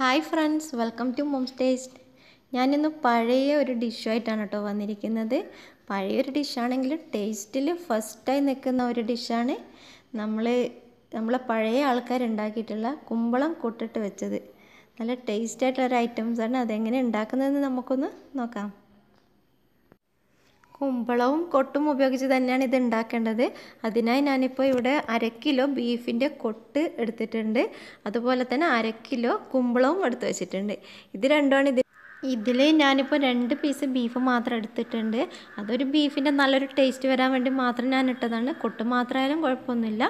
hi friends welcome to mom taste ഞാനിന്ന് പഴയ ഒരു ഡിഷായിട്ടാണ് കേട്ടോ വന്നിരിക്കുന്നത് പഴയൊരു ഡിഷാണെങ്കിൽ ടേസ്റ്റിൽ ഫസ്റ്റായി നിൽക്കുന്ന ഒരു ഡിഷാണ് നമ്മൾ നമ്മളെ പഴയ ആൾക്കാരുണ്ടാക്കിയിട്ടുള്ള കുമ്പളം കൊട്ടിട്ട് വെച്ചത് നല്ല ടേസ്റ്റായിട്ടുള്ളൊരു ഐറ്റംസാണ് അതെങ്ങനെ ഉണ്ടാക്കുന്നതെന്ന് നമുക്കൊന്ന് നോക്കാം കുമ്പളവും കൊട്ടും ഉപയോഗിച്ച് തന്നെയാണ് ഇത് ഉണ്ടാക്കേണ്ടത് അതിനായി ഞാനിപ്പോൾ ഇവിടെ അരക്കിലോ ബീഫിൻ്റെ കൊട്ട് എടുത്തിട്ടുണ്ട് അതുപോലെ തന്നെ അരക്കിലോ കുമ്പളവും എടുത്ത് വെച്ചിട്ടുണ്ട് ഇത് രണ്ടുമാണ് ഇത് ഇതിൽ ഞാനിപ്പോൾ രണ്ട് പീസ് ബീഫ് മാത്രം എടുത്തിട്ടുണ്ട് അതൊരു ബീഫിൻ്റെ നല്ലൊരു ടേസ്റ്റ് വരാൻ വേണ്ടി മാത്രം ഞാൻ ഇട്ടതാണ് കൊട്ട് മാത്രമായാലും കുഴപ്പമൊന്നുമില്ല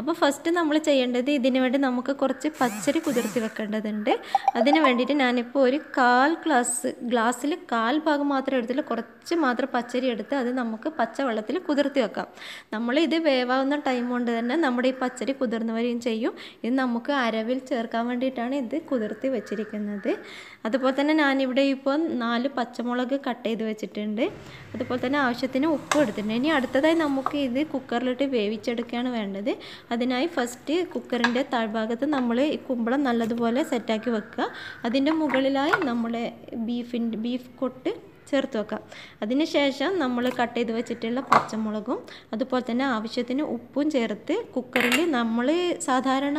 അപ്പോൾ ഫസ്റ്റ് നമ്മൾ ചെയ്യേണ്ടത് ഇതിന് വേണ്ടി നമുക്ക് കുറച്ച് പച്ചരി കുതിർത്തി വെക്കേണ്ടതുണ്ട് അതിന് വേണ്ടിയിട്ട് ഞാനിപ്പോൾ ഒരു കാൽ ഗ്ലാസ് ഗ്ലാസ്സിൽ കാൽ ഭാഗം മാത്രം എടുത്തിട്ട് കുറച്ച് മാത്രം പച്ചരി എടുത്ത് അത് നമുക്ക് പച്ചവെള്ളത്തിൽ കുതിർത്തി വെക്കാം നമ്മൾ ഇത് വേവാവുന്ന ടൈം കൊണ്ട് തന്നെ നമ്മുടെ ഈ പച്ചരി കുതിർന്നു വരികയും ചെയ്യും ഇത് നമുക്ക് അരവിൽ ചേർക്കാൻ വേണ്ടിയിട്ടാണ് ഇത് കുതിർത്തി വെച്ചിരിക്കുന്നത് അതുപോലെ തന്നെ ഞാനിവിടെ ഇവിടെ ഇപ്പോൾ നാല് പച്ചമുളക് കട്ട് ചെയ്ത് വെച്ചിട്ടുണ്ട് അതുപോലെ തന്നെ ആവശ്യത്തിന് ഉപ്പ് എടുത്തിട്ടുണ്ട് ഇനി അടുത്തതായി നമുക്ക് ഇത് കുക്കറിലിട്ട് വേവിച്ചെടുക്കുകയാണ് വേണ്ടത് അതിനായി ഫസ്റ്റ് കുക്കറിൻ്റെ താഴ്ഭാഗത്ത് നമ്മൾ ഈ കുമ്പളം നല്ലതുപോലെ സെറ്റാക്കി വെക്കുക അതിൻ്റെ മുകളിലായി നമ്മൾ ബീഫിൻ്റെ ബീഫ് കൊട്ട് ചേർത്ത് വെക്കാം അതിനുശേഷം നമ്മൾ കട്ട് ചെയ്ത് വെച്ചിട്ടുള്ള പച്ചമുളകും അതുപോലെ തന്നെ ആവശ്യത്തിന് ഉപ്പും ചേർത്ത് കുക്കറിൽ നമ്മൾ സാധാരണ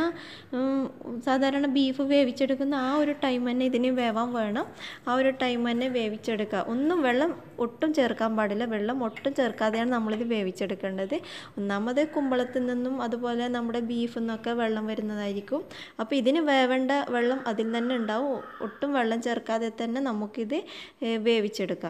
സാധാരണ ബീഫ് വേവിച്ചെടുക്കുന്ന ആ ഒരു ടൈം തന്നെ ഇതിന് വേവാൻ വേണം ആ ഒരു ടൈം തന്നെ വേവിച്ചെടുക്കുക ഒന്നും വെള്ളം ഒട്ടും ചേർക്കാൻ പാടില്ല വെള്ളം ഒട്ടും ചേർക്കാതെയാണ് നമ്മളിത് വേവിച്ചെടുക്കേണ്ടത് ഒന്നാമത് കുമ്പളത്തിൽ നിന്നും അതുപോലെ നമ്മുടെ ബീഫിൽ നിന്നൊക്കെ വെള്ളം വരുന്നതായിരിക്കും അപ്പോൾ ഇതിന് വേവേണ്ട വെള്ളം അതിൽ തന്നെ ഉണ്ടാവും ഒട്ടും വെള്ളം ചേർക്കാതെ തന്നെ നമുക്കിത് വേവിച്ചെടുക്കാം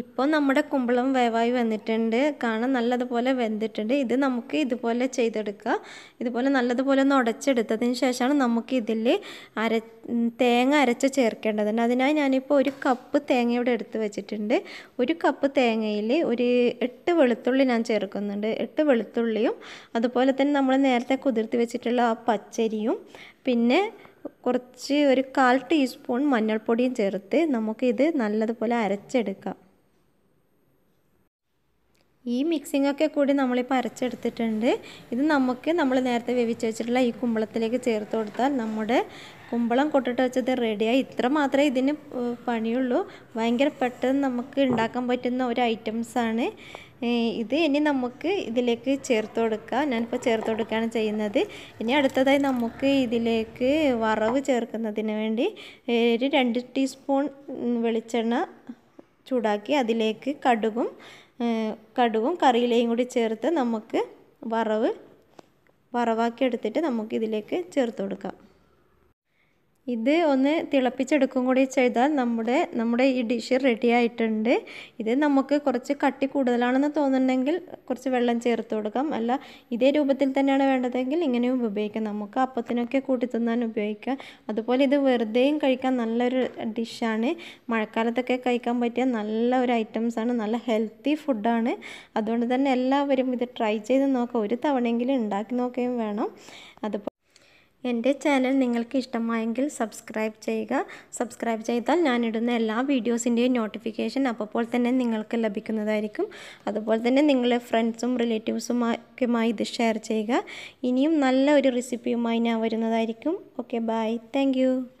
ഇപ്പോൾ നമ്മുടെ കുമ്പളം വേവായി വന്നിട്ടുണ്ട് കാണാൻ നല്ലതുപോലെ വെന്തിട്ടുണ്ട് ഇത് നമുക്ക് ഇതുപോലെ ചെയ്തെടുക്കുക ഇതുപോലെ നല്ലതുപോലെ ഒന്ന് ഉടച്ചെടുത്തതിന് ശേഷമാണ് നമുക്ക് ഇതിൽ അര തേങ്ങ അരച്ച് ചേർക്കേണ്ടത് അതിനായി ഞാനിപ്പോൾ ഒരു കപ്പ് തേങ്ങ ഇവിടെ എടുത്ത് വെച്ചിട്ടുണ്ട് ഒരു കപ്പ് തേങ്ങയിൽ ഒരു എട്ട് വെളുത്തുള്ളി ഞാൻ ചേർക്കുന്നുണ്ട് എട്ട് വെളുത്തുള്ളിയും അതുപോലെ തന്നെ നമ്മൾ നേരത്തെ കുതിർത്തി വെച്ചിട്ടുള്ള ആ പച്ചരിയും പിന്നെ കുറച്ച് ഒരു കാൽ ടീസ്പൂൺ മഞ്ഞൾപ്പൊടിയും ചേർത്ത് നമുക്കിത് നല്ലതുപോലെ അരച്ചെടുക്കാം ഈ മിക്സിംഗ് ഒക്കെ കൂടി നമ്മളിപ്പോൾ അരച്ചെടുത്തിട്ടുണ്ട് ഇത് നമുക്ക് നമ്മൾ നേരത്തെ വേവിച്ച് വെച്ചിട്ടുള്ള ഈ കുമ്പളത്തിലേക്ക് ചേർത്ത് കൊടുത്താൽ നമ്മുടെ കുമ്പളം കൊട്ടിട്ട് വെച്ചത് റെഡിയായി ഇത്ര മാത്രമേ ഇതിന് പണിയുള്ളൂ ഭയങ്കര പെട്ടെന്ന് നമുക്ക് ഉണ്ടാക്കാൻ പറ്റുന്ന ഒരു ഐറ്റംസാണ് ഇത് ഇനി നമുക്ക് ഇതിലേക്ക് ചേർത്ത് കൊടുക്കുക ഞാനിപ്പോൾ ചേർത്ത് കൊടുക്കുകയാണ് ചെയ്യുന്നത് ഇനി അടുത്തതായി നമുക്ക് ഇതിലേക്ക് വറവ് ചേർക്കുന്നതിന് വേണ്ടി ഒരു രണ്ട് ടീസ്പൂൺ വെളിച്ചെണ്ണ ചൂടാക്കി അതിലേക്ക് കടുകും കടുവും കറിയിലേയും കൂടി ചേർത്ത് നമുക്ക് വറവ് വറവാക്കി എടുത്തിട്ട് നമുക്ക് ഇതിലേക്ക് ചേർത്ത് കൊടുക്കാം ഇത് ഒന്ന് തിളപ്പിച്ചെടുക്കും കൂടി ചെയ്താൽ നമ്മുടെ നമ്മുടെ ഈ ഡിഷ് റെഡി ആയിട്ടുണ്ട് ഇത് നമുക്ക് കുറച്ച് കട്ടി കൂടുതലാണെന്ന് തോന്നുന്നുണ്ടെങ്കിൽ കുറച്ച് വെള്ളം ചേർത്ത് കൊടുക്കാം അല്ല ഇതേ രൂപത്തിൽ തന്നെയാണ് വേണ്ടതെങ്കിൽ ഇങ്ങനെയും ഉപയോഗിക്കാം നമുക്ക് അപ്പത്തിനൊക്കെ കൂട്ടി തിന്നാൻ ഉപയോഗിക്കാം അതുപോലെ ഇത് വെറുതെയും കഴിക്കാൻ നല്ലൊരു ഡിഷാണ് മഴക്കാലത്തൊക്കെ കഴിക്കാൻ പറ്റിയ നല്ല ഒരു ഐറ്റംസാണ് നല്ല ഹെൽത്തി ഫുഡാണ് അതുകൊണ്ട് തന്നെ എല്ലാവരും ഇത് ട്രൈ ചെയ്ത് നോക്കുക ഒരു തവണയെങ്കിലും ഉണ്ടാക്കി നോക്കുകയും വേണം അതുപോലെ എൻ്റെ ചാനൽ നിങ്ങൾക്ക് ഇഷ്ടമായെങ്കിൽ സബ്സ്ക്രൈബ് ചെയ്യുക സബ്സ്ക്രൈബ് ചെയ്താൽ ഞാനിടുന്ന എല്ലാ വീഡിയോസിൻ്റെയും നോട്ടിഫിക്കേഷൻ അപ്പോൾ തന്നെ നിങ്ങൾക്ക് ലഭിക്കുന്നതായിരിക്കും അതുപോലെ തന്നെ നിങ്ങളെ ഫ്രണ്ട്സും റിലേറ്റീവ്സുമൊക്കെയുമായി ഇത് ഷെയർ ചെയ്യുക ഇനിയും നല്ല ഒരു റെസിപ്പിയുമായി ഞാൻ വരുന്നതായിരിക്കും ഓക്കെ ബൈ താങ്ക്